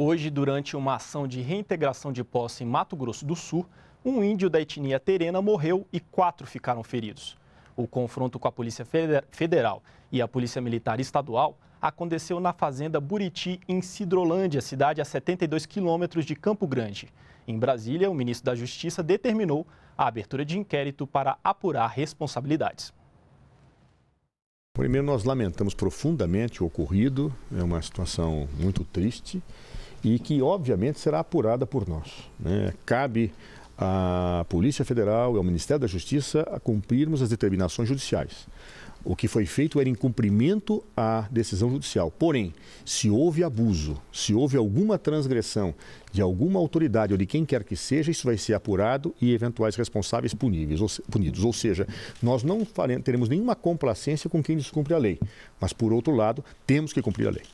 Hoje, durante uma ação de reintegração de posse em Mato Grosso do Sul, um índio da etnia terena morreu e quatro ficaram feridos. O confronto com a Polícia Federal e a Polícia Militar Estadual aconteceu na fazenda Buriti, em Cidrolândia, cidade a 72 quilômetros de Campo Grande. Em Brasília, o ministro da Justiça determinou a abertura de inquérito para apurar responsabilidades. Primeiro, nós lamentamos profundamente o ocorrido, é uma situação muito triste e que, obviamente, será apurada por nós. Né? Cabe à Polícia Federal e ao Ministério da Justiça a cumprirmos as determinações judiciais. O que foi feito era em cumprimento à decisão judicial. Porém, se houve abuso, se houve alguma transgressão de alguma autoridade ou de quem quer que seja, isso vai ser apurado e eventuais responsáveis puníveis, ou, punidos. Ou seja, nós não teremos nenhuma complacência com quem descumpre a lei. Mas, por outro lado, temos que cumprir a lei.